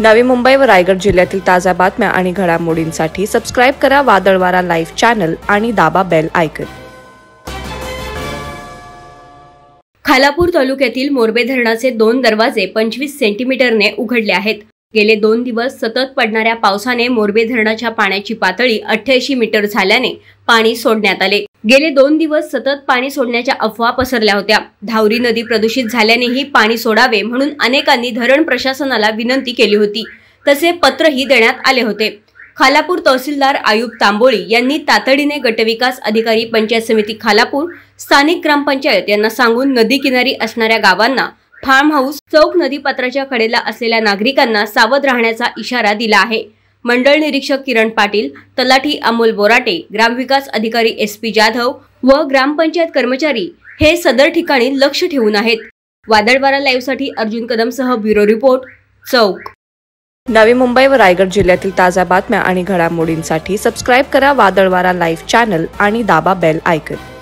नवी मुंबई व रायगड जिल्ह्यातील ताज्या बातम्या आणि घडामोडींसाठी सबस्क्राईब करा वादळवारा लाईव्ह चॅनल आणि दाबा बेल आयकन खालापूर तालुक्यातील मोरबे धरणाचे दोन दरवाजे पंचवीस सेंटीमीटरने उघडले आहेत गेले दोन दिवस सतत पडणाऱ्या पावसाने मोरबे धरणाच्या पाण्याची पातळी अठ्ठ्याऐंशी मीटर झाल्याने पाणी सोडण्यात आले गेले दोन दिवस सतत पाणी सोडण्याच्या अफवा पसरल्या होत्या धावरी नदी प्रदूषित झाल्यानेही पाणी सोडावे म्हणून अनेकांनी धरण प्रशासनाला विनंती केली होती तसे पत्रही देण्यात आले होते खालापूर तहसीलदार आयुब तांबोळी यांनी तातडीने गटविकास अधिकारी पंचायत समिती खालापूर स्थानिक ग्रामपंचायत यांना सांगून नदी किनारी असणाऱ्या गावांना फार्म हाऊस चौक पात्राच्या कडेला असलेल्या नागरिकांना सावध राहण्याचा इशारा दिला आहे मंडळ निरीक्षक किरण पाटील तलाठी अमोल बोराटे ग्रामविकास अधिकारी एस पी जाधव व ग्रामपंचायत कर्मचारी हे सदर ठिकाणी लक्ष ठेवून आहेत वादळवारा लाईव्हसाठी अर्जुन कदम सह ब्युरो रिपोर्ट चौक नवी मुंबई व रायगड जिल्ह्यातील ताज्या बातम्या आणि घडामोडींसाठी सबस्क्राईब करा वादळवारा लाईव्ह चॅनल आणि दाबा बेल आयकन